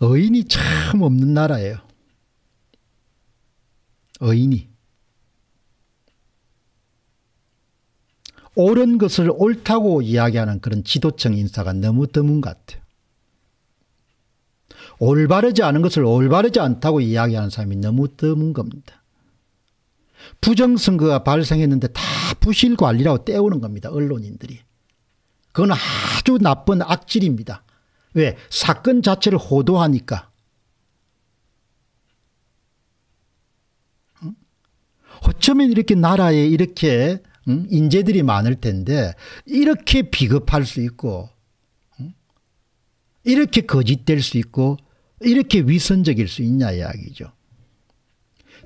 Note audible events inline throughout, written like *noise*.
의인이 참 없는 나라예요. 의인이. 옳은 것을 옳다고 이야기하는 그런 지도층 인사가 너무 드문 것 같아요. 올바르지 않은 것을 올바르지 않다고 이야기하는 사람이 너무 드문 겁니다. 부정선거가 발생했는데 다 부실관리라고 때우는 겁니다. 언론인들이. 그건 아주 나쁜 악질입니다. 왜? 사건 자체를 호도하니까. 어쩌면 이렇게 나라에 이렇게 인재들이 많을 텐데 이렇게 비겁할 수 있고 이렇게 거짓될 수 있고 이렇게 위선적일 수 있냐 이야기죠.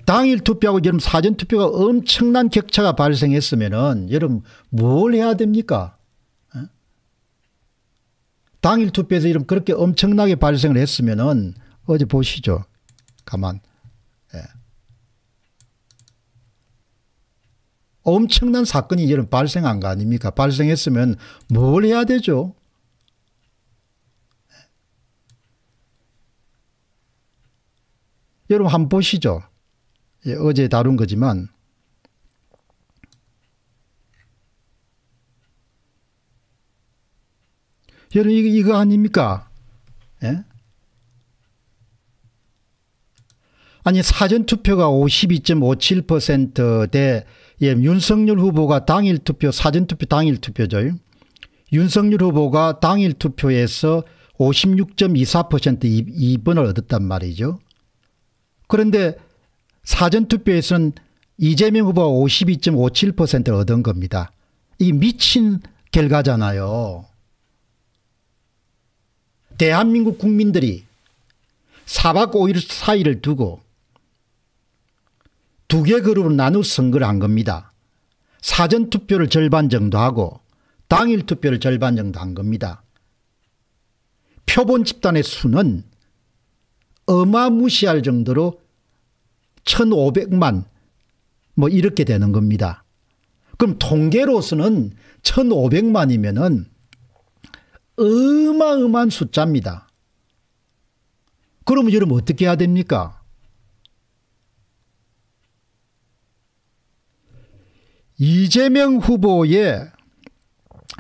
당일 투표하고 지금 사전 투표가 엄청난 격차가 발생했으면은 여러분 뭘 해야 됩니까? 당일 투표에서 이런 그렇게 엄청나게 발생을 했으면은 어제 보시죠. 가만. 예. 엄청난 사건이 이런 발생한 거 아닙니까? 발생했으면 뭘 해야 되죠? 예. 여러분 한번 보시죠. 예, 어제 다룬 거지만 여러분 이거, 이거 아닙니까? 예? 아니 사전투표가 52.57%대 예, 윤석열 후보가 당일 투표 사전투표 당일 투표죠. 윤석열 후보가 당일 투표에서 56.24% 2번을 얻었단 말이죠. 그런데 사전투표에서는 이재명 후보가 52.57%를 얻은 겁니다. 이 미친 결과잖아요. 대한민국 국민들이 4박 5일 사이를 두고 두 개 그룹을 나누어 선거를 한 겁니다. 사전투표를 절반 정도 하고 당일 투표를 절반 정도 한 겁니다. 표본 집단의 수는 어마무시할 정도로 1500만 뭐 이렇게 되는 겁니다. 그럼 통계로서는 1500만이면은 어마어마한 숫자입니다. 그러면 여러분 어떻게 해야 됩니까? 이재명 후보의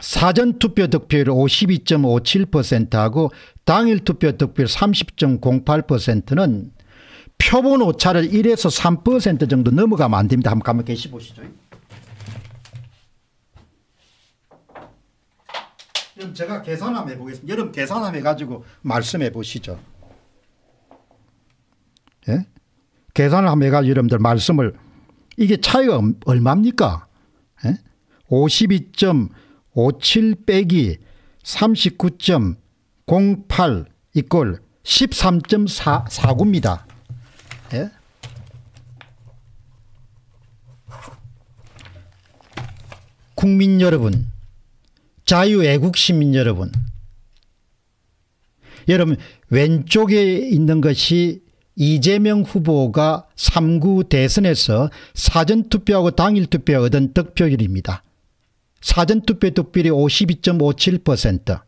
사전투표 득표율 52.57%하고 당일투표 득표율 30.08%는 표본 오차를 1에서 3% 정도 넘어가면 안 됩니다. 한번 가만 계시 보시죠. 그럼 제가 계산 한번 해보겠습니다. 여러분 계산 한번 해가지고 말씀해 보시죠. 예? 계산 한번 해가지고 여러분들 말씀을 이게 차이가 얼마입니까? 예? 52.57 빼기 39.08 이꼴 13.49입니다. 예? 국민 여러분 자유애국 시민 여러분 여러분 왼쪽에 있는 것이 이재명 후보가 3구 대선에서 사전투표하고 당일투표 얻은 득표율입니다. 사전투표 득표율이 52.57%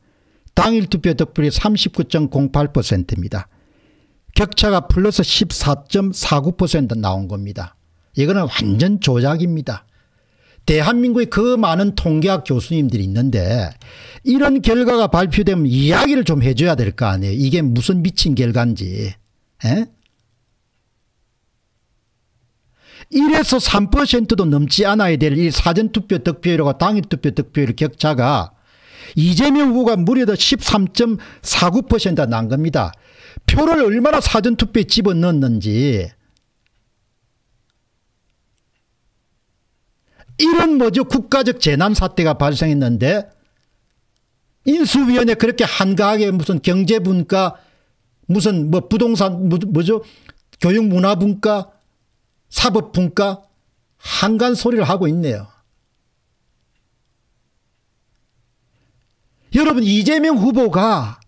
당일투표 득표율이 39.08%입니다. 격차가 플러스 14.49% 나온 겁니다. 이거는 완전 조작입니다. 대한민국의 그 많은 통계학 교수님들이 있는데 이런 결과가 발표되면 이야기를 좀 해줘야 될 거 아니에요. 이게 무슨 미친 결과인지. 에? 이래서 3%도 넘지 않아야 될 이 사전투표 득표율과 당일투표 득표율 격차가 이재명 후보가 무려 13.49%난 겁니다. 표를 얼마나 사전투표에 집어넣었는지 이런 뭐죠 국가적 재난 사태가 발생했는데 인수위원회 그렇게 한가하게 무슨 경제분과 무슨 뭐 부동산 뭐, 뭐죠 교육문화분과 사법분과 한간 소리를 하고 있네요. 여러분 이재명 후보가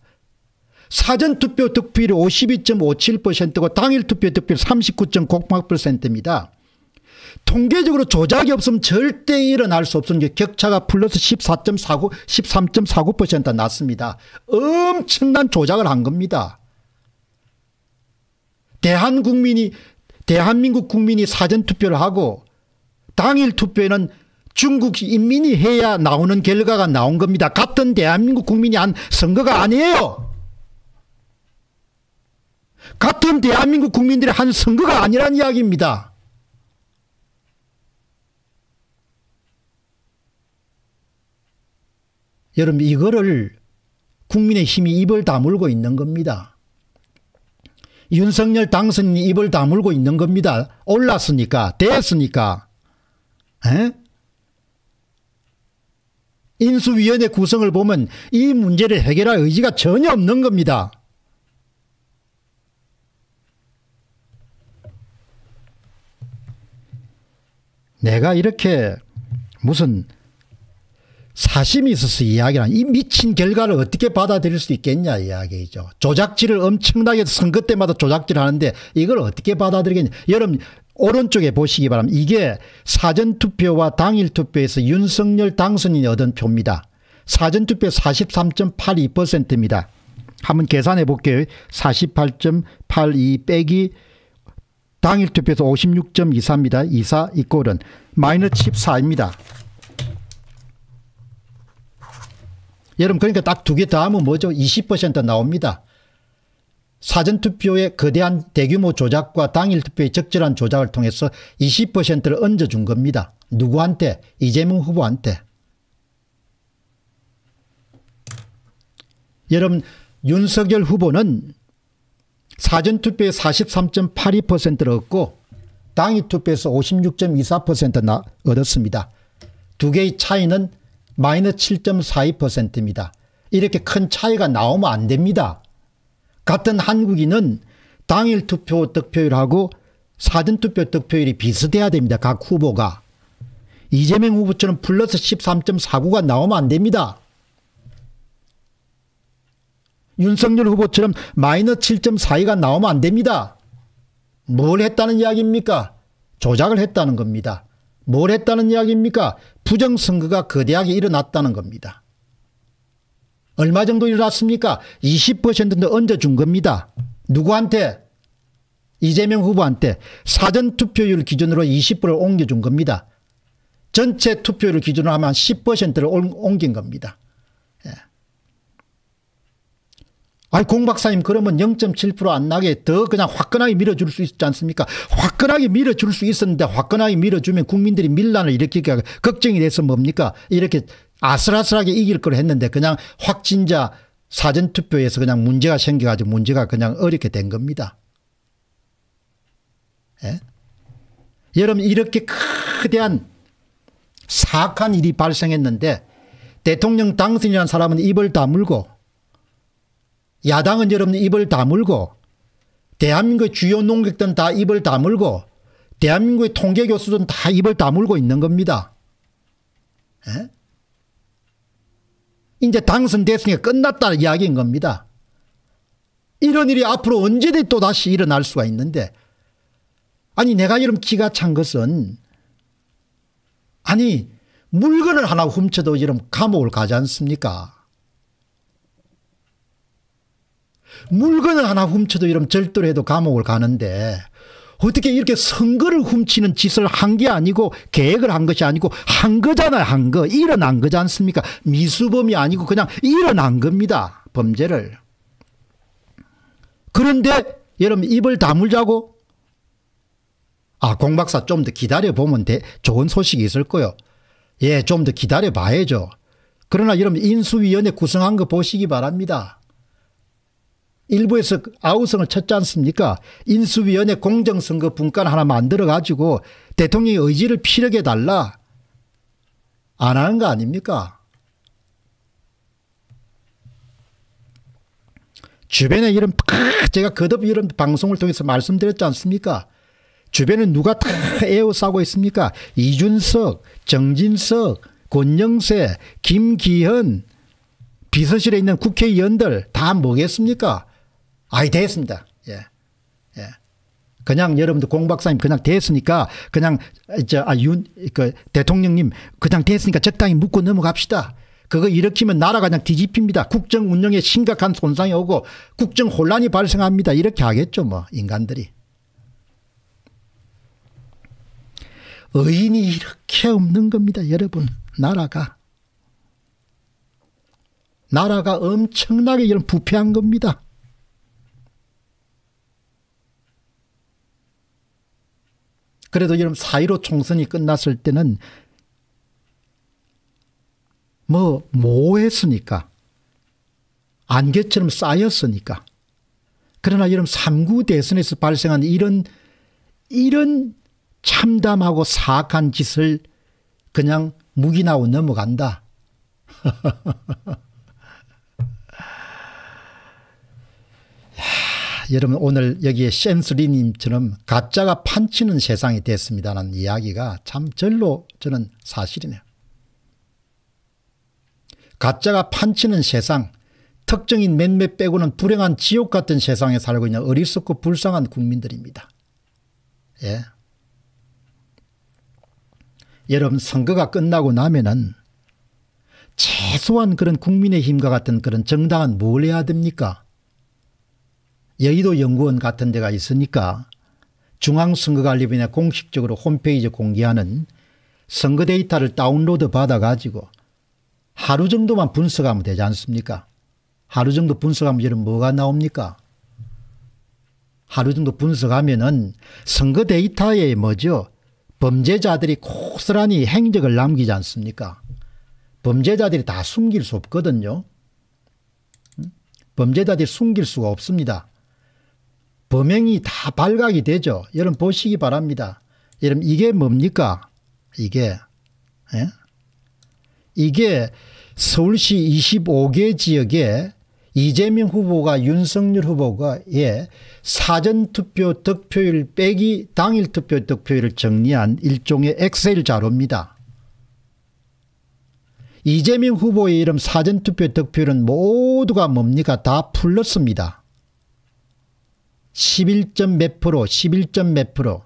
사전투표 득표율이 52.57%고 당일 투표 득표율 39.08%입니다. 통계적으로 조작이 없으면 절대 일어날 수없은게 격차가 플러스 14.49, 13.49% 났습니다. 엄청난 조작을 한 겁니다. 대한 국민이, 대한민국 국민이 사전투표를 하고 당일 투표에는 중국 인민이 해야 나오는 결과가 나온 겁니다. 같은 대한민국 국민이 한 선거가 아니에요. 같은 대한민국 국민들이 한 선거가 아니란 이야기입니다. 여러분 이거를 국민의 힘이 입을 다물고 있는 겁니다. 윤석열 당선인 입을 다물고 있는 겁니다. 올랐으니까 됐으니까 에? 인수위원회 구성을 보면 이 문제를 해결할 의지가 전혀 없는 겁니다. 내가 이렇게 무슨 사심이 있어서 이야기는 이 미친 결과를 어떻게 받아들일 수 있겠냐 이야기죠. 조작질을 엄청나게 선거 때마다 조작질 하는데 이걸 어떻게 받아들이겠냐. 여러분 오른쪽에 보시기 바랍니다. 이게 사전투표와 당일투표에서 윤석열 당선인이 얻은 표입니다. 사전투표 43.82%입니다. 한번 계산해 볼게요. 48.82 빼기 당일투표에서 56.24입니다. 24 이꼴은 마이너 14입니다. 여러분 그러니까 딱 두 개 다 하면 뭐죠? 20% 나옵니다. 사전투표의 거대한 대규모 조작과 당일투표의 적절한 조작을 통해서 20%를 얹어준 겁니다. 누구한테? 이재명 후보한테. 여러분 윤석열 후보는 사전투표에 43.82%를 얻고 당일투표에서 56.24% 얻었습니다. 두 개의 차이는 마이너스 7.42%입니다. 이렇게 큰 차이가 나오면 안 됩니다. 같은 한국인은 당일 투표 득표율하고 사전 투표 득표율이 비슷해야 됩니다. 각 후보가. 이재명 후보처럼 플러스 13.49가 나오면 안 됩니다. 윤석열 후보처럼 마이너스 7.42가 나오면 안 됩니다. 뭘 했다는 이야기입니까? 조작을 했다는 겁니다. 뭘 했다는 이야기입니까? 부정선거가 거대하게 일어났다는 겁니다. 얼마 정도 일어났습니까? 20%도 얹어준 겁니다. 누구한테? 이재명 후보한테 사전투표율 기준으로 20%를 옮겨준 겁니다. 전체 투표율 기준으로 하면 10%를 옮긴 겁니다. 아이 공 박사님 그러면 0.7%안 나게 더 그냥 화끈하게 밀어줄 수 있지 않습니까? 화끈하게 밀어줄 수 있었는데 화끈하게 밀어주면 국민들이 밀란을 일으킬까 걱정이 돼서 뭡니까? 이렇게 아슬아슬하게 이길 걸 했는데 그냥 확진자 사전투표에서 그냥 문제가 생겨가지고 문제가 그냥 어렵게 된 겁니다. 예? 여러분 이렇게 거대한 사악한 일이 발생했는데 대통령 당선이라는 사람은 입을 다물고 야당은 여러분 입을 다물고 대한민국의 주요 농객들은 다 입을 다물고 대한민국의 통계교수들은 다 입을 다물고 있는 겁니다. 에? 이제 당선됐으니까 끝났다 이야기인 겁니다. 이런 일이 앞으로 언제든 또 다시 일어날 수가 있는데 아니 내가 이런 기가 찬 것은 아니 물건을 하나 훔쳐도 이런 감옥을 가지 않습니까? 물건을 하나 훔쳐도 이러면 절도를 해도 감옥을 가는데 어떻게 이렇게 선거를 훔치는 짓을 한 게 아니고 계획을 한 것이 아니고 한 거잖아요. 한 거. 일어난 거지 않습니까? 미수범이 아니고 그냥 일어난 겁니다. 범죄를. 그런데 여러분 입을 다물자고 아 공박사 좀 더 기다려보면 돼. 좋은 소식이 있을 거요. 예좀 더 기다려봐야죠. 그러나 여러분 인수위원회 구성한 거 보시기 바랍니다. 일부에서 아우성을 쳤지 않습니까 인수위원회 공정선거 분권 하나 만들어 가지고 대통령의 의지를 피력해 달라 안 하는 거 아닙니까 주변에 이런 제가 거듭 이런 방송을 통해서 말씀드렸지 않습니까 주변에 누가 다 에워싸고 있습니까 이준석 정진석 권영세 김기현 비서실에 있는 국회의원들 다 뭐겠습니까 아이 됐습니다. 예. 예. 그냥 여러분들 공 박사님 그냥 됐으니까 그냥 저아윤그 대통령님 그냥 됐으니까 적당히 묻고 넘어갑시다. 그거 일으키면 나라가 그냥 뒤집힙니다. 국정 운영에 심각한 손상이 오고 국정 혼란이 발생합니다. 이렇게 하겠죠 뭐 인간들이. 의인이 이렇게 없는 겁니다 여러분 나라가. 나라가 엄청나게 이런 부패한 겁니다. 그래도 여러분 4.15 총선이 끝났을 때는 뭐모했으니까 안개처럼 쌓였으니까 그러나 여러분 3구 대선에서 발생한 이런 이런 참담하고 사악한 짓을 그냥 무기 나고 넘어간다. *laughs* 여러분 오늘 여기에 샌스리님처럼 가짜가 판치는 세상이 됐습니다라는 이야기가 참 절로 저는 사실이네요. 가짜가 판치는 세상 특정인 몇몇 빼고는 불행한 지옥 같은 세상에 살고 있는 어리석고 불쌍한 국민들입니다. 예. 여러분 선거가 끝나고 나면은 최소한 그런 국민의힘과 같은 그런 정당은 뭘 해야 됩니까? 여의도 연구원 같은 데가 있으니까 중앙선거관리위원회 공식적으로 홈페이지에 공개하는 선거 데이터를 다운로드 받아가지고 하루 정도만 분석하면 되지 않습니까 하루 정도 분석하면 이런 뭐가 나옵니까 하루 정도 분석하면 은 선거 데이터에 뭐죠 범죄자들이 고스란히 행적을 남기지 않습니까 범죄자들이 다 숨길 수 없거든요 범죄자들이 숨길 수가 없습니다 범행이 다 발각이 되죠. 여러분 보시기 바랍니다. 여러분 이게 뭡니까? 이게 예? 이게 서울시 25개 지역에 이재명 후보가 윤석열 후보가 예 사전투표 득표율 빼기 당일 투표 득표율을 정리한 일종의 엑셀 자료입니다. 이재명 후보의 이름 사전투표 득표율은 모두가 뭡니까 다 풀렸습니다. 11점 몇 프로 11점 몇 프로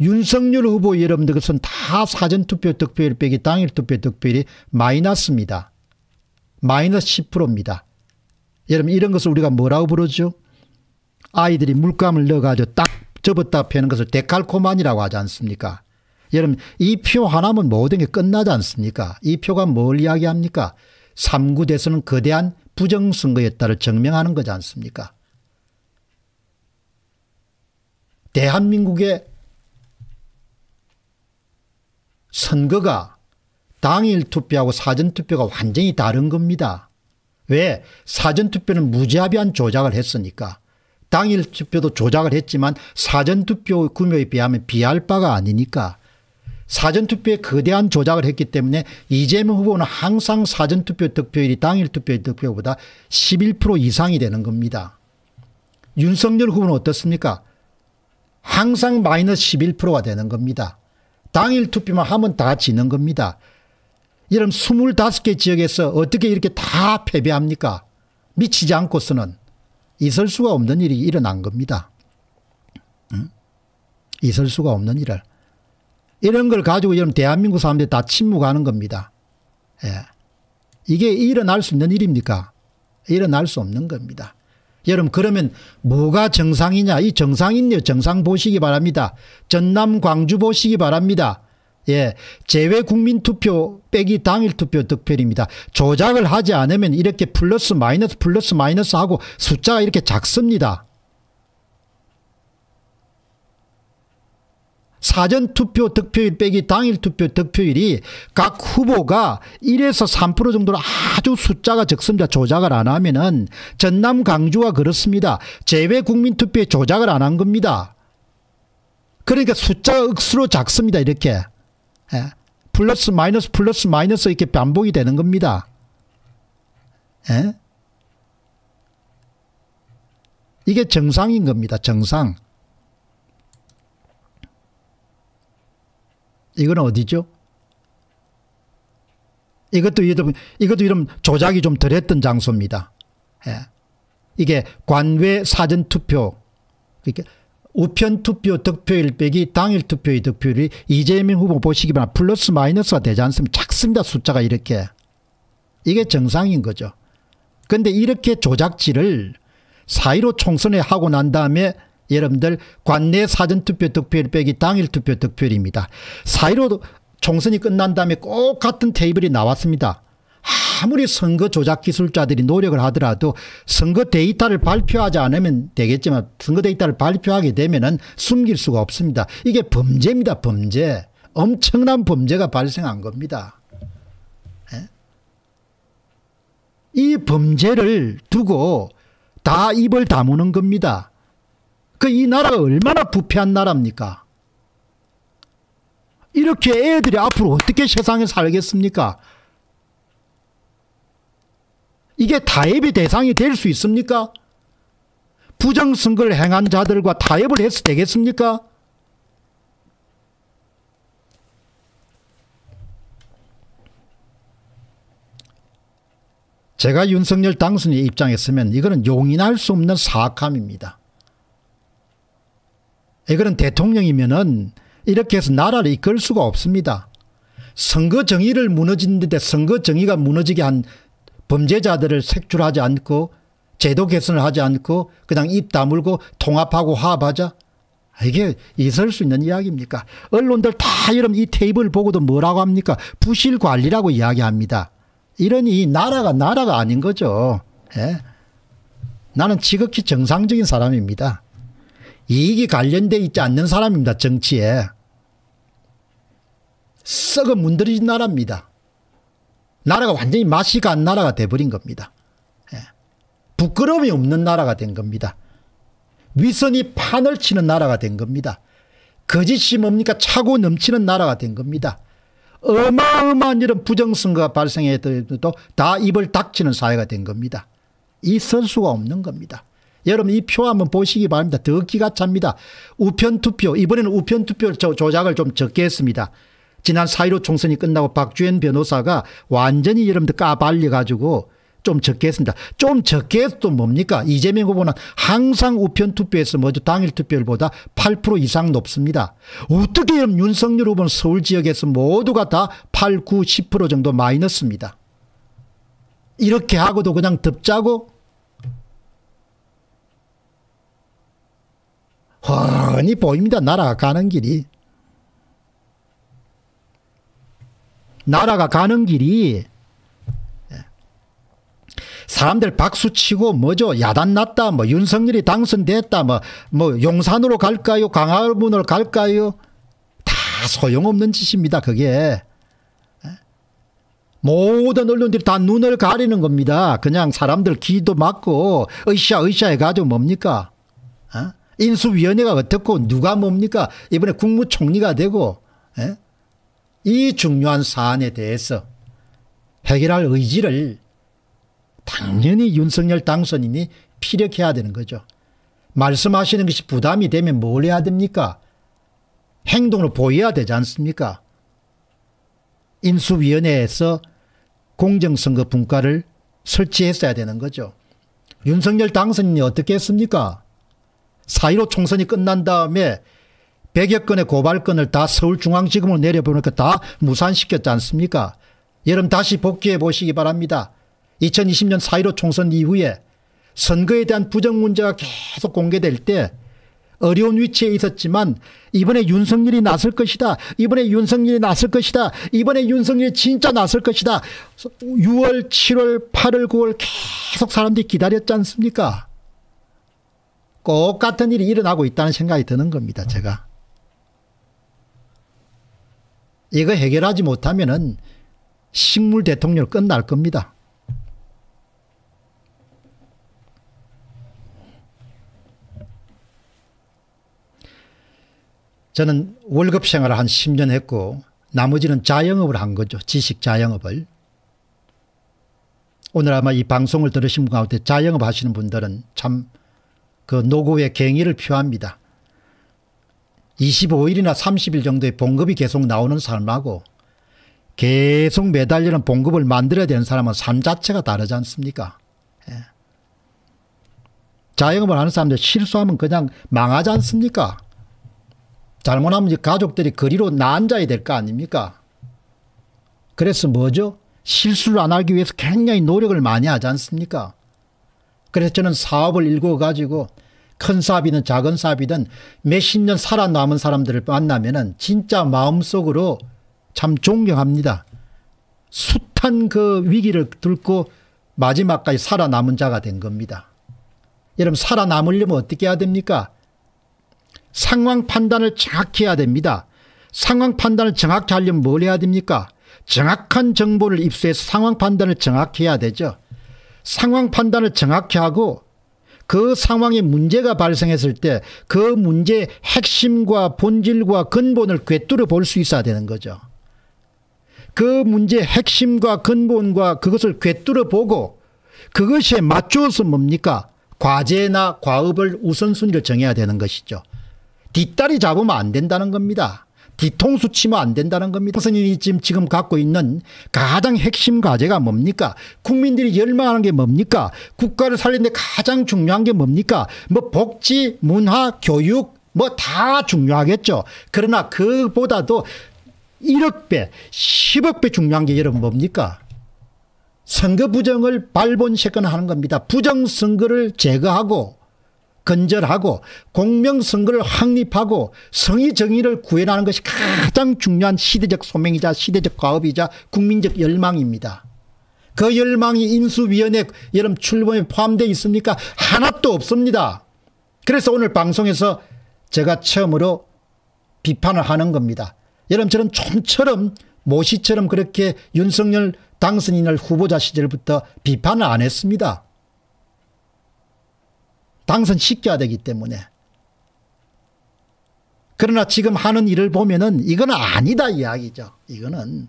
윤석열 후보 여러분들 것은 다 사전투표 득표율 빼기 당일투표 득표율이 마이너스입니다. 마이너스 10%입니다. 여러분 이런 것을 우리가 뭐라고 부르죠? 아이들이 물감을 넣어가지고 딱 접었다 펴는 것을 데칼코만이라고 하지 않습니까? 여러분 이 표 하나면 모든 게 끝나지 않습니까? 이 표가 뭘 이야기합니까? 3구 대선은 거대한 부정선거였다를 증명하는 거지 않습니까? 대한민국의 선거가 당일 투표하고 사전투표가 완전히 다른 겁니다. 왜? 사전투표는 무자비한 조작을 했으니까. 당일 투표도 조작을 했지만 사전투표 규모에 비하면 비할 바가 아니니까 사전투표에 거대한 조작을 했기 때문에 이재명 후보는 항상 사전투표 득표율이 당일 투표 득표보다 11% 이상이 되는 겁니다. 윤석열 후보는 어떻습니까? 항상 마이너스 11%가 되는 겁니다. 당일 투표만 하면 다 지는 겁니다. 이런 25개 지역에서 어떻게 이렇게 다 패배합니까? 미치지 않고서는 있을 수가 없는 일이 일어난 겁니다. 응? 있을 수가 없는 일을. 이런 걸 가지고 여러분 대한민국 사람들이 다 침묵하는 겁니다. 예. 이게 일어날 수 있는 일입니까? 일어날 수 없는 겁니다. 여러분 그러면 뭐가 정상이냐? 이 정상인요 정상 보시기 바랍니다. 전남 광주 보시기 바랍니다. 예, 제외 국민 투표 빼기 당일 투표 득표입니다. 조작을 하지 않으면 이렇게 플러스 마이너스 플러스 마이너스 하고 숫자가 이렇게 작습니다. 사전투표 득표율 빼기 당일투표 득표율이각 후보가 1에서 3% 정도로 아주 숫자가 적습니다. 조작을 안 하면 은 전남 강주가 그렇습니다. 제외국민투표에 조작을 안 한 겁니다. 그러니까 숫자 억수로 작습니다. 이렇게 예. 플러스 마이너스 플러스 마이너스 이렇게 반복이 되는 겁니다. 예? 이게 정상인 겁니다. 정상. 이건 어디죠? 이것도 여러 이것도 이런 조작이 좀 덜했던 장소입니다. 예. 이게 관외 사전 투표, 그러니까 우편 투표 득표율 빼기 당일 투표의 득표율이 이재명 후보 보시기 바랍니다. 플러스 마이너스가 되지 않습니다. 작습니다. 숫자가 이렇게. 이게 정상인 거죠. 그런데 이렇게 조작질을 4.15 총선에 하고 난 다음에 여러분들 관내 사전투표 득표율 빼기 당일 투표 득표율입니다. 4.15 총선이 끝난 다음에 꼭 같은 테이블이 나왔습니다. 아무리 선거 조작 기술자들이 노력을 하더라도 선거 데이터를 발표하지 않으면 되겠지만 선거 데이터를 발표하게 되면 은 숨길 수가 없습니다. 이게 범죄입니다. 범죄. 엄청난 범죄가 발생한 겁니다. 예? 이 범죄를 두고 다 입을 다무는 겁니다. 그이 나라가 얼마나 부패한 나라입니까? 이렇게 애들이 앞으로 어떻게 세상에 살겠습니까? 이게 타협의 대상이 될 수 있습니까? 부정선거를 행한 자들과 타협을 해서 되겠습니까? 제가 윤석열 당선인 입장했으면 이거는 용인할 수 없는 사악함입니다. 이거는 대통령이면은 이렇게 해서 나라를 이끌 수가 없습니다. 선거 정의를 무너지는데 선거 정의가 무너지게 한 범죄자들을 색출하지 않고 제도 개선을 하지 않고 그냥 입 다물고 통합하고 화합하자. 이게 있을 수 있는 이야기입니까? 언론들 다 이런 이 테이블 보고도 뭐라고 합니까? 부실 관리라고 이야기합니다. 이러니 나라가 나라가 아닌 거죠. 예? 나는 지극히 정상적인 사람입니다. 이익이 관련돼 있지 않는 사람입니다. 정치에. 썩어 문드러진 나라입니다. 나라가 완전히 맛이 간 나라가 돼버린 겁니다. 예. 부끄러움이 없는 나라가 된 겁니다. 위선이 판을 치는 나라가 된 겁니다. 거짓이 뭡니까 차고 넘치는 나라가 된 겁니다. 어마어마한 이런 부정선거가 발생해도 다 입을 닥치는 사회가 된 겁니다. 있을 수가 없는 겁니다. 여러분 이 표 한번 보시기 바랍니다. 더 기가 찹니다. 우편 투표 이번에는 우편 투표 조작을 좀 적게 했습니다. 지난 4.15 총선이 끝나고 박주현 변호사가 완전히 여러분들 까발려가지고 좀 적게 했습니다. 좀 적게 해서 도 뭡니까? 이재명 후보는 항상 우편 투표에서 먼저 당일 투표율보다 8% 이상 높습니다. 어떻게 이런 윤석열 후보는 서울 지역에서 모두가 다 8, 9, 10% 정도 마이너스입니다. 이렇게 하고도 그냥 덥자고 훤히 보입니다. 날아가는 길이. 나라가 가는 길이 예. 사람들 박수치고 뭐죠 야단 났다 뭐 윤석열이 당선됐다 뭐, 뭐 용산으로 갈까요 광화문으로 갈까요 다 소용없는 짓입니다 그게 예. 모든 언론들이 다 눈을 가리는 겁니다 그냥 사람들 기도 막고 으쌰으쌰 해가지고 뭡니까 어? 인수위원회가 어떻고 누가 뭡니까 이번에 국무총리가 되고 에? 예? 이 중요한 사안에 대해서 해결할 의지를 당연히 윤석열 당선인이 피력해야 되는 거죠. 말씀하시는 것이 부담이 되면 뭘 해야 됩니까? 행동으로 보여야 되지 않습니까? 인수위원회에서 공정선거 분과를 설치했어야 되는 거죠. 윤석열 당선인이 어떻게 했습니까? 4.15 총선이 끝난 다음에 100여 건의 고발건을 다 서울중앙지검으로 내려보내니까 다 무산시켰지 않습니까 여러분 다시 복귀해 보시기 바랍니다. 2020년 4.15 총선 이후에 선거에 대한 부정 문제가 계속 공개될 때 어려운 위치에 있었지만 이번에 윤석열이 나설 것이다. 이번에 윤석열이 나설 것이다. 이번에 윤석열이 진짜 나설 것이다. 6월, 7월, 8월, 9월 계속 사람들이 기다렸지 않습니까? 똑같은 일이 일어나고 있다는 생각이 드는 겁니다. 제가. 이거 해결하지 못하면은 식물 대통령 끝날 겁니다. 저는 월급 생활을 한 10년 했고 나머지는 자영업을 한 거죠. 지식 자영업을. 오늘 아마 이 방송을 들으신 분 가운데 자영업 하시는 분들은 참그 노고의 갱의를 표합니다. 25일이나 30일 정도의 봉급이 계속 나오는 사람하고 계속 매달리는 봉급을 만들어야 되는 사람은 삶 자체가 다르지 않습니까? 예. 자영업을 하는 사람들 실수하면 그냥 망하지 않습니까? 잘못하면 가족들이 거리로 나앉아야 될 거 아닙니까? 그래서 뭐죠? 실수를 안 하기 위해서 굉장히 노력을 많이 하지 않습니까? 그래서 저는 사업을 읽어 가지고 큰 사업이든 작은 사업이든 몇 십 년 살아남은 사람들을 만나면은 진짜 마음속으로 참 존경합니다. 숱한 그 위기를 뚫고 마지막까지 살아남은 자가 된 겁니다. 여러분 살아남으려면 어떻게 해야 됩니까? 상황 판단을 정확히 해야 됩니다. 상황 판단을 정확히 하려면 뭘 해야 됩니까? 정확한 정보를 입수해서 상황 판단을 정확히 해야 되죠. 상황 판단을 정확히 하고 그 상황에 문제가 발생했을 때 그 문제의 핵심과 본질과 근본을 꿰뚫어 볼 수 있어야 되는 거죠. 그 문제의 핵심과 근본과 그것을 꿰뚫어 보고 그것에 맞추서 뭡니까? 과제나 과업을 우선순위를 정해야 되는 것이죠. 뒷다리 잡으면 안 된다는 겁니다. 뒤통수 치면 안 된다는 겁니다. 선인이 지금, 지금 갖고 있는 가장 핵심 과제가 뭡니까? 국민들이 열망하는 게 뭡니까? 국가를 살리는데 가장 중요한 게 뭡니까? 뭐 복지, 문화, 교육 뭐 다 중요하겠죠. 그러나 그보다도 1억 배, 10억 배 중요한 게 여러분 뭡니까? 선거 부정을 발본시거 하는 겁니다. 부정 선거를 제거하고 건절하고 공명선거를 확립하고 성의 정의를 구현하는 것이 가장 중요한 시대적 소명이자 시대적 과업이자 국민적 열망입니다. 그 열망이 인수위원회 여름 출범에 포함되어 있습니까? 하나도 없습니다. 그래서 오늘 방송에서 제가 처음으로 비판을 하는 겁니다. 여러분처럼 좀처럼 모시처럼 그렇게 윤석열 당선인을 후보자 시절부터 비판을 안 했습니다. 당선시켜야 되기 때문에. 그러나 지금 하는 일을 보면은 이건 아니다 이야기죠. 이거는.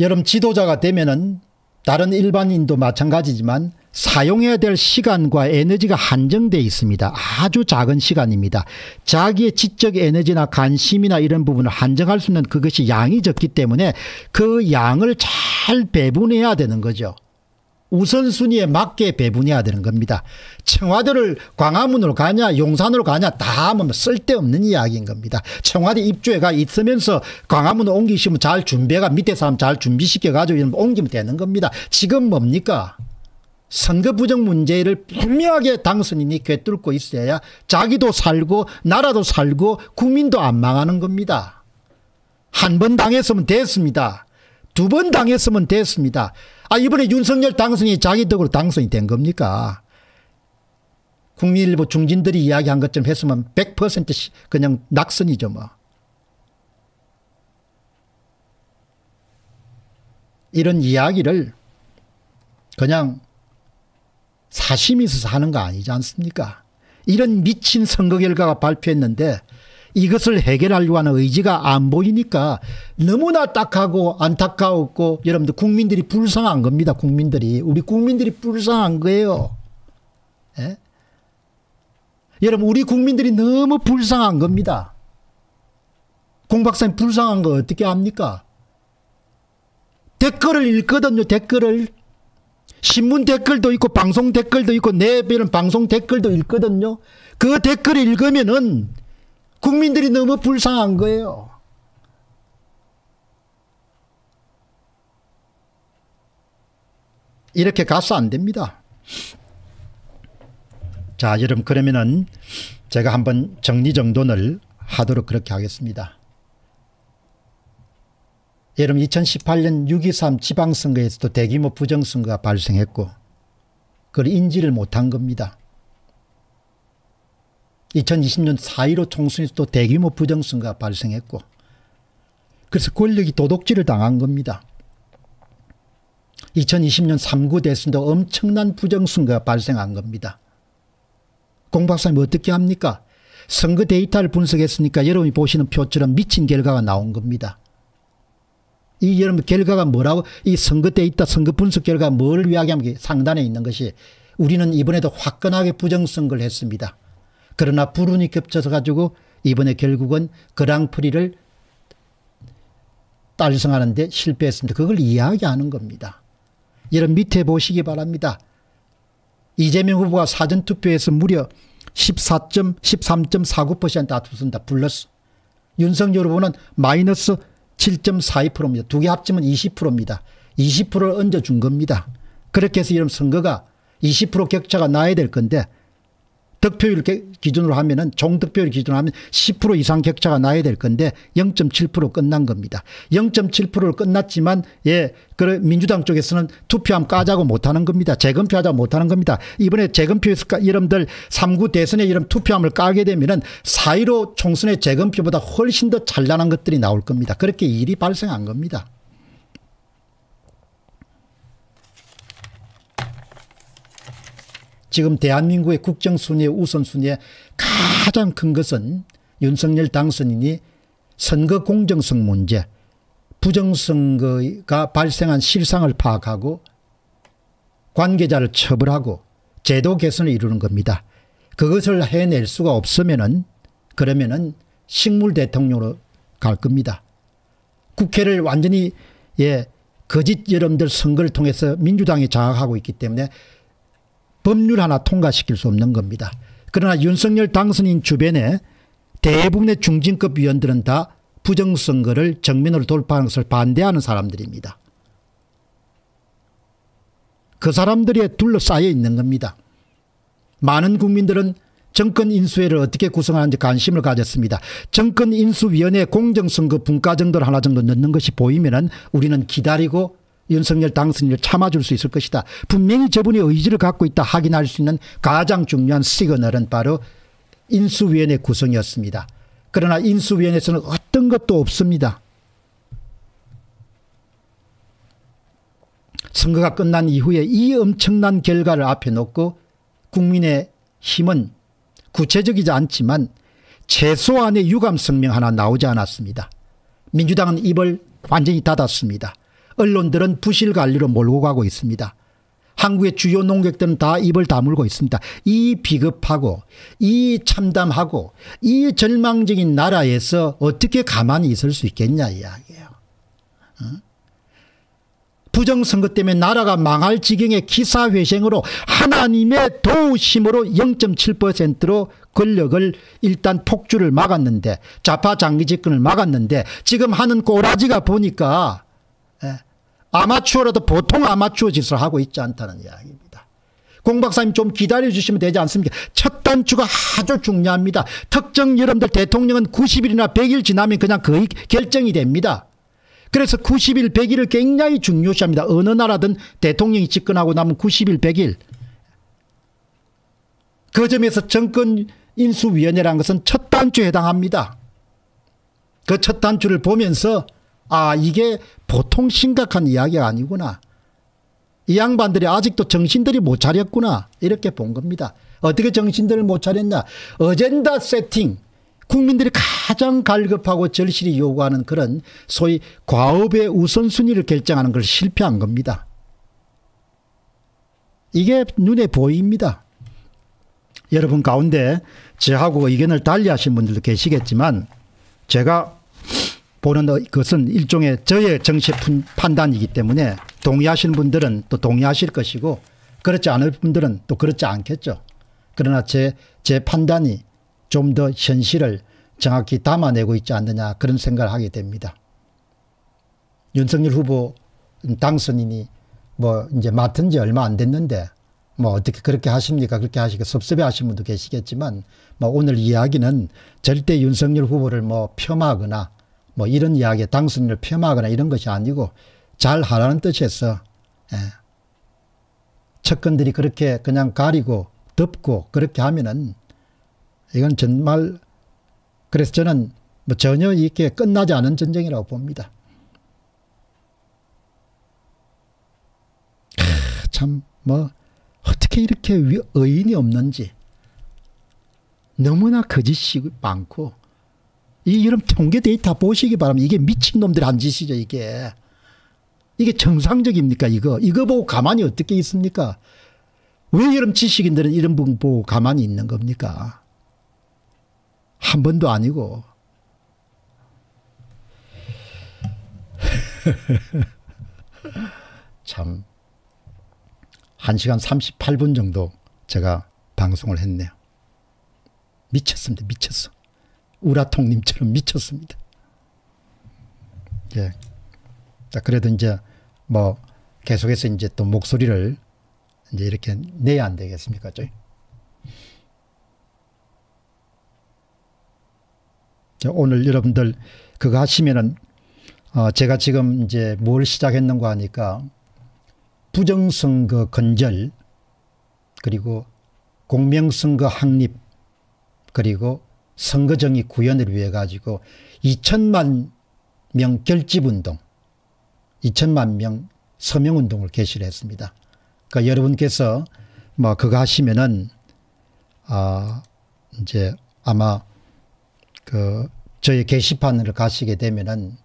여러분 지도자가 되면은 다른 일반인도 마찬가지지만 사용해야 될 시간과 에너지가 한정되어 있습니다. 아주 작은 시간입니다. 자기의 지적 에너지나 관심이나 이런 부분을 한정할 수 있는 그것이 양이 적기 때문에 그 양을 잘 배분해야 되는 거죠. 우선순위에 맞게 배분해야 되는 겁니다. 청와대를 광화문으로 가냐 용산으로 가냐 다뭐 쓸데없는 이야기인 겁니다. 청와대 입주해가 있으면서 광화문으로 옮기시면 잘 준비해가 밑에 사람 잘 준비시켜가지고 옮기면 되는 겁니다. 지금 뭡니까? 선거 부정 문제를 분명하게 당선인이 꿰뚫고 있어야 자기도 살고 나라도 살고 국민도 안 망하는 겁니다. 한 번 당했으면 됐습니다. 두번 당했으면 됐습니다. 아 이번에 윤석열 당선이 자기 덕으로 당선이 된 겁니까? 국민일보 중진들이 이야기한 것처럼 했으면 100% 그냥 낙선이죠 뭐. 이런 이야기를 그냥 사심이 있어서 하는 거 아니지 않습니까? 이런 미친 선거 결과가 발표했는데 이것을 해결하려고 하는 의지가 안 보이니까 너무나 딱하고 안타까웠고 여러분들 국민들이 불쌍한 겁니다. 국민들이. 우리 국민들이 불쌍한 거예요. 예? 여러분 우리 국민들이 너무 불쌍한 겁니다. 공 박사님 불쌍한 거 어떻게 합니까? 댓글을 읽거든요. 댓글을. 신문 댓글도 있고 방송 댓글도 있고 내 배는 방송 댓글도 읽거든요. 그 댓글 을 읽으면은 국민들이 너무 불쌍한 거예요. 이렇게 가서 안 됩니다. 자 여러분 그러면은 제가 한번 정리정돈을 하도록 그렇게 하겠습니다. 여러분 2018년 6.23 지방선거에서도 대규모 부정선거가 발생했고 그걸 인지를 못한 겁니다. 2020년 4.15 총선에서 또 대규모 부정선거가 발생했고 그래서 권력이 도둑질을 당한 겁니다. 2020년 3구 대선도 엄청난 부정선거가 발생한 겁니다. 공 박사님 어떻게 합니까? 선거 데이터를 분석했으니까 여러분이 보시는 표처럼 미친 결과가 나온 겁니다. 이 여러분 결과가 뭐라고 이 선거 데이터 선거 분석 결과 뭘 이야기하면 상단에 있는 것이 우리는 이번에도 화끈하게 부정선거를 했습니다. 그러나 불운이 겹쳐서 가지고 이번에 결국은 그랑프리를 달성하는데 실패했습니다. 그걸 이야기하는 겁니다. 여러분 밑에 보시기 바랍니다. 이재명 후보가 사전투표에서 무려 1 4 13.49% 다투습니다. 플러스. 윤석열 후보는 마이너스 7.42%입니다. 두 개 합치면 20%입니다. 20%를 얹어준 겁니다. 그렇게 해서 이런 선거가 20% 격차가 나야 될 건데 득표율 기준으로 하면은 종득표율 기준으로 하면 10% 이상 격차가 나야 될 건데 0.7% 끝난 겁니다. 0.7%를 끝났지만 예, 그래 민주당 쪽에서는 투표함 까자고 못하는 겁니다. 재검표하자 못하는 겁니다. 이번에 재검표에서 이름들 3구 대선에 이름 투표함을 까게 되면은 4.15 총선의 재검표보다 훨씬 더 찬란한 것들이 나올 겁니다. 그렇게 일이 발생한 겁니다. 지금 대한민국의 국정순위의 우선순위에 가장 큰 것은 윤석열 당선인이 선거 공정성 문제 부정선거가 발생한 실상을 파악하고 관계자를 처벌하고 제도 개선을 이루는 겁니다. 그것을 해낼 수가 없으면은 그러면은 식물 대통령으로 갈 겁니다. 국회를 완전히 예 거짓 여러분들 선거를 통해서 민주당이 장악하고 있기 때문에 법률 하나 통과시킬 수 없는 겁니다. 그러나 윤석열 당선인 주변에 대부분의 중진급 위원들은 다 부정선거를 정면으로 돌파하는 것을 반대하는 사람들입니다. 그 사람들에 둘러싸여 있는 겁니다. 많은 국민들은 정권 인수회를 어떻게 구성하는지 관심을 가졌습니다. 정권 인수위원회 공정선거 분과정도를 하나 정도 넣는 것이 보이면 우리는 기다리고 윤석열 당선인을 참아줄 수 있을 것이다. 분명히 저분이 의지를 갖고 있다 확인할 수 있는 가장 중요한 시그널은 바로 인수위원회 구성이었습니다. 그러나 인수위원회에서는 어떤 것도 없습니다. 선거가 끝난 이후에 이 엄청난 결과를 앞에 놓고 국민의 힘은 구체적이지 않지만 최소한의 유감 성명 하나 나오지 않았습니다. 민주당은 입을 완전히 닫았습니다. 언론들은 부실 관리로 몰고 가고 있습니다. 한국의 주요 농객들은 다 입을 다물고 있습니다. 이 비급하고 이 참담하고 이 절망적인 나라에서 어떻게 가만히 있을 수 있겠냐 이야기예요. 어? 부정선거 때문에 나라가 망할 지경의 기사회생으로 하나님의 도우심으로 0.7%로 권력을 일단 폭주를 막았는데 좌파 장기 집권을 막았는데 지금 하는 꼬라지가 보니까 아마추어라도 보통 아마추어 짓을 하고 있지 않다는 이야기입니다. 공 박사님 좀 기다려주시면 되지 않습니까? 첫 단추가 아주 중요합니다. 특정 여러분들 대통령은 90일이나 100일 지나면 그냥 거의 결정이 됩니다. 그래서 90일, 100일을 굉장히 중요시합니다. 어느 나라든 대통령이 집권하고 나면 90일, 100일. 그 점에서 정권인수위원회라는 것은 첫 단추에 해당합니다. 그 첫 단추를 보면서 아 이게 보통 심각한 이야기가 아니구나. 이 양반들이 아직도 정신들이 못 차렸구나 이렇게 본 겁니다. 어떻게 정신들을 못 차렸냐. 어젠다 세팅. 국민들이 가장 갈급하고 절실히 요구하는 그런 소위 과업의 우선순위를 결정하는 걸 실패한 겁니다. 이게 눈에 보입니다. 여러분 가운데 저하고 의견을 달리하신 분들도 계시겠지만 제가 보는 것은 일종의 저의 정치 판단이기 때문에 동의하시는 분들은 또 동의하실 것이고 그렇지 않을 분들은 또 그렇지 않겠죠. 그러나 제, 제 판단이 좀 더 현실을 정확히 담아내고 있지 않느냐 그런 생각을 하게 됩니다. 윤석열 후보 당선인이 뭐 이제 맡은 지 얼마 안 됐는데 뭐 어떻게 그렇게 하십니까 그렇게 하시고 섭섭해 하신 분도 계시겠지만 뭐 오늘 이야기는 절대 윤석열 후보를 뭐 폄하거나 뭐 이런 이야기에 당순이를 폄하하거나 이런 것이 아니고 잘 하라는 뜻에서 예. 측근들이 그렇게 그냥 가리고 덮고 그렇게 하면은 이건 정말 그래서 저는 뭐 전혀 이게 끝나지 않은 전쟁이라고 봅니다. 참 뭐 어떻게 이렇게 의인이 없는지 너무나 거짓이 많고 이 이런 통계 데이터 보시기 바랍니다. 이게 미친놈들 한 짓이죠 이게. 이게 정상적입니까 이거. 이거 보고 가만히 어떻게 있습니까. 왜 이런 지식인들은 이런 분 보고 가만히 있는 겁니까. 한 번도 아니고. *laughs* 참. 1시간 38분 정도 제가 방송을 했네요. 미쳤습니다. 미쳤어. 우라통님처럼 미쳤습니다. 예. 자, 그래도 이제 뭐 계속해서 이제 또 목소리를 이제 이렇게 내야 안 되겠습니까? 저 자, 오늘 여러분들 그거 하시면은 어, 제가 지금 이제 뭘 시작했는가 하니까 부정선거 건절 그리고 공명선거 확립 그리고 선거정의 구현을 위해 가지고 2천만 명 결집운동 2천만 명 서명운동을 개시를 했습니다. 그러니까 여러분께서 뭐 그거 하시면은 아 이제 아마 그 저희 게시판을 가시게 되면은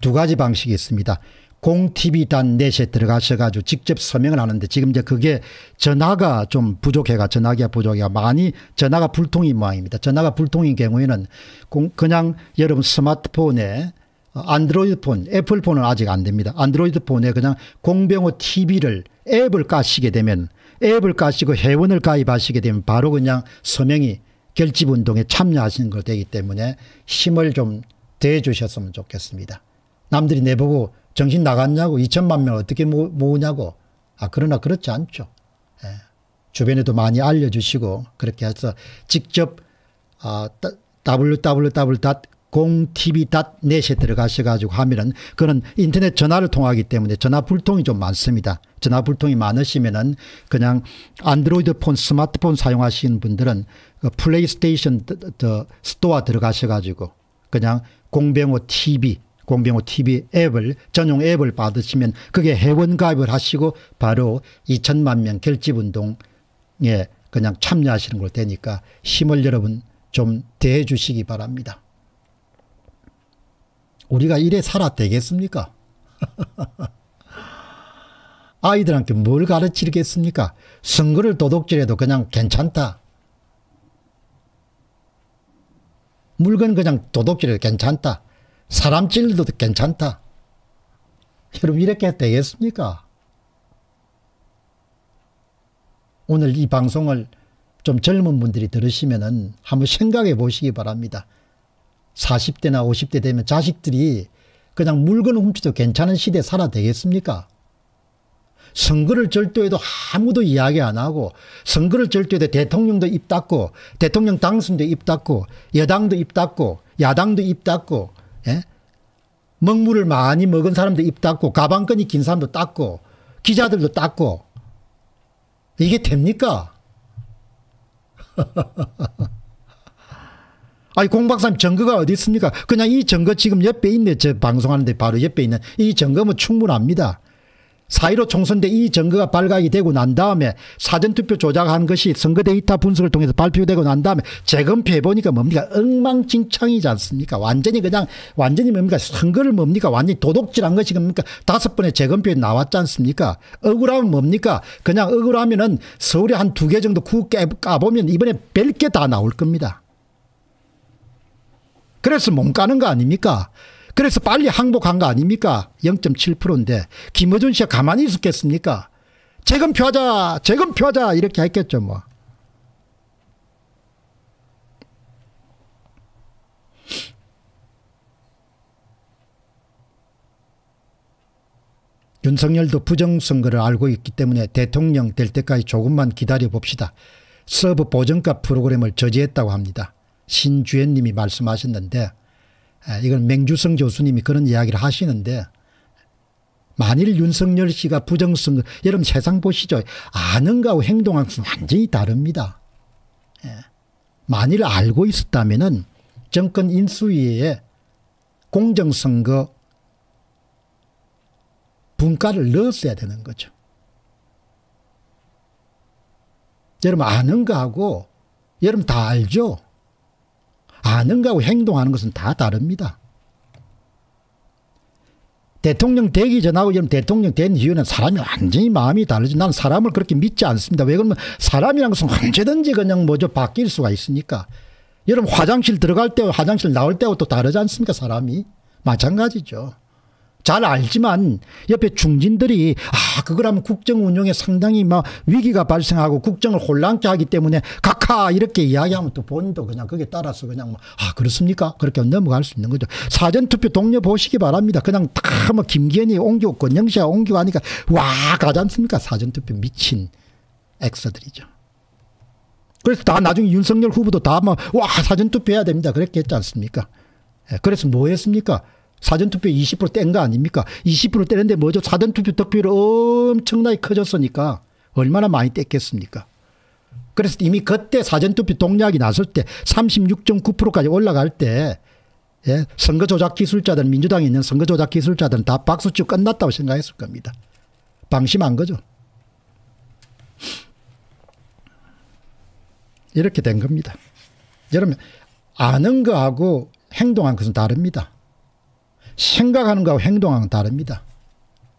두 가지 방식이 있습니다. 공TV단 넷에 들어가셔가지고 직접 서명을 하는데 지금 이제 그게 전화가 좀 부족해가 전화기가 부족해가 많이 전화가 불통인 모양입니다. 전화가 불통인 경우에는 그냥 여러분 스마트폰에 어, 안드로이드폰, 애플폰은 아직 안 됩니다. 안드로이드폰에 그냥 공병호 TV를 앱을 까시게 되면 앱을 까시고 회원을 가입하시게 되면 바로 그냥 서명이 결집운동에 참여하시는 걸 되기 때문에 힘을 좀 대주셨으면 좋겠습니다. 남들이 내보고 정신 나갔냐고 2천만 명 어떻게 모으냐고 아 그러나 그렇지 않죠. 예. 주변에도 많이 알려주시고 그렇게 해서 직접 아, www.공tv.net에 들어가셔가지고 하면은 그는 인터넷 전화를 통하기 때문에 전화 불통이 좀 많습니다. 전화 불통이 많으시면은 그냥 안드로이드폰 스마트폰 사용하시는 분들은 그 플레이스테이션 더, 더 스토어 들어가셔가지고 그냥 공병호 TV 공병호 TV 앱을 전용 앱을 받으시면 그게 회원가입을 하시고 바로 2천만 명 결집운동에 그냥 참여하시는 걸 되니까 힘을 여러분 좀 대해 주시기 바랍니다. 우리가 이래 살아 되겠습니까? *laughs* 아이들한테 뭘 가르치겠습니까? 선거를 도둑질해도 그냥 괜찮다. 물건 그냥 도둑질해도 괜찮다. 사람 찔러도 괜찮다. 여러분 이렇게 되겠습니까? 오늘 이 방송을 좀 젊은 분들이 들으시면은 한번 생각해 보시기 바랍니다. 40대나 50대 되면 자식들이 그냥 물건 훔쳐도 괜찮은 시대에 살아 되겠습니까? 선거를 절도해도 아무도 이야기 안 하고 선거를 절도해도 대통령도 입 닫고 대통령 당선도 입 닫고 여당도 입 닫고 야당도 입 닫고 예? 먹물을 많이 먹은 사람도입 닦고 가방끈이 긴 사람도 닦고 기자들도 닦고 이게 됩니까? *laughs* 아니 공박사님 증거가 어디 있습니까? 그냥 이 증거 지금 옆에 있네. 저 방송하는데 바로 옆에 있는 이 증거면 충분합니다. 사1로 총선때 이 증거가 발각이 되고 난 다음에 사전투표 조작한 것이 선거 데이터 분석을 통해서 발표되고 난 다음에 재검표해보니까 뭡니까 엉망진창이지 않습니까 완전히 그냥 완전히 뭡니까 선거를 뭡니까 완전히 도둑질한 것이 뭡니까 다섯 번의 재검표에 나왔지 않습니까 억울하면 뭡니까 그냥 억울하면 은 서울에 한 두 개 정도 구 까보면 이번에 별게다 나올 겁니다 그래서 몸가는거 아닙니까 그래서 빨리 항복한 거 아닙니까? 0.7%인데 김어준 씨가 가만히 있었겠습니까? 재검 표하자 재검 표하자 이렇게 했겠죠 뭐. 윤석열도 부정선거를 알고 있기 때문에 대통령 될 때까지 조금만 기다려봅시다. 서브 보정값 프로그램을 저지했다고 합니다. 신주현님이 말씀하셨는데 예, 이건 맹주성 교수님이 그런 이야기를 하시는데 만일 윤석열 씨가 부정성, 여러분 세상 보시죠. 아는 거하고 행동하은 완전히 다릅니다. 예, 만일 알고 있었다면은 정권 인수위에 공정선거 분과를 넣었어야 되는 거죠. 여러분 아는 거하고 여러분 다 알죠? 아는 거하고 행동하는 것은 다 다릅니다. 대통령 되기 전하고 지금 대통령 된 이유는 사람이 완전히 마음이 다르지. 난 사람을 그렇게 믿지 않습니다. 왜 그러면 사람이란 것은 언제든지 그냥 뭐죠 바뀔 수가 있으니까. 여러분 화장실 들어갈 때와 화장실 나올 때와 또 다르지 않습니까 사람이. 마찬가지죠. 잘 알지만 옆에 중진들이 아그거라면 국정 운영에 상당히 막 뭐 위기가 발생하고 국정을 혼란케 하기 때문에 각하 이렇게 이야기하면 또 본인도 그냥 거기에 따라서 그냥 뭐아 그렇습니까 그렇게 넘어갈 수 있는 거죠 사전투표 동료 보시기 바랍니다 그냥 다 뭐 김기현이 옮기고 권영세가 옮기고 하니까 와 가지 않습니까 사전투표 미친 엑서들이죠 그래서 다 나중에 윤석열 후보도 다 막와 뭐, 사전투표해야 됩니다 그렇게 했지 않습니까 예, 그래서 뭐 했습니까 사전투표 20%뗀 거 아닙니까? 20% 떼는데 뭐죠? 사전투표 득표율 엄청나게 커졌으니까 얼마나 많이 뗐겠습니까? 그래서 이미 그때 사전투표 동력이 났을 때 36.9%까지 올라갈 때 예, 선거 조작 기술자들 민주당에 있는 선거 조작 기술자들은 다 박수치고 끝났다고 생각했을 겁니다. 방심한 거죠. 이렇게 된 겁니다. 여러분 아는 거하고 행동한 것은 다릅니다. 생각하는 거하 행동하는 건 다릅니다.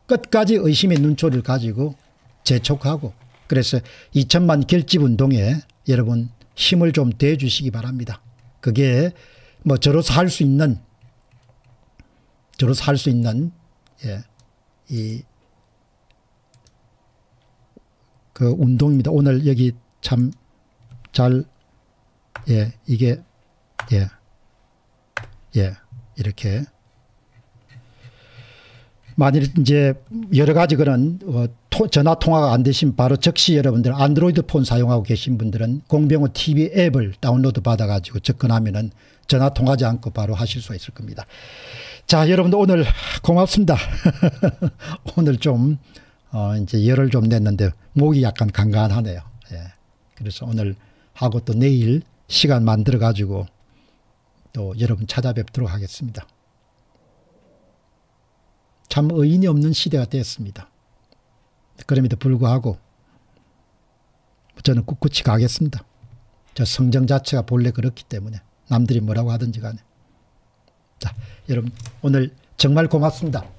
끝까지 의심의 눈초리를 가지고 재촉하고 그래서 2천만 결집운동에 여러분 힘을 좀 대주시기 바랍니다. 그게 뭐 저로서 할수 있는 저로서 할수 있는 예, 이그 운동입니다. 오늘 여기 참잘 예, 이게 예, 예, 이렇게 만일 이제 여러 가지 그런 어, 토, 전화 통화가 안 되신 바로 즉시 여러분들 안드로이드 폰 사용하고 계신 분들은 공병호 TV 앱을 다운로드 받아가지고 접근하면은 전화 통하지 않고 바로 하실 수 있을 겁니다. 자, 여러분들 오늘 고맙습니다. *laughs* 오늘 좀 어, 이제 열을 좀 냈는데 목이 약간 간간하네요. 예. 그래서 오늘 하고 또 내일 시간 만들어 가지고 또 여러분 찾아뵙도록 하겠습니다. 참 의인이 없는 시대가 되었습니다. 그럼에도 불구하고 저는 꿋꿋이 가겠습니다. 저 성장 자체가 본래 그렇기 때문에 남들이 뭐라고 하든지 간에. 자, 여러분 오늘 정말 고맙습니다.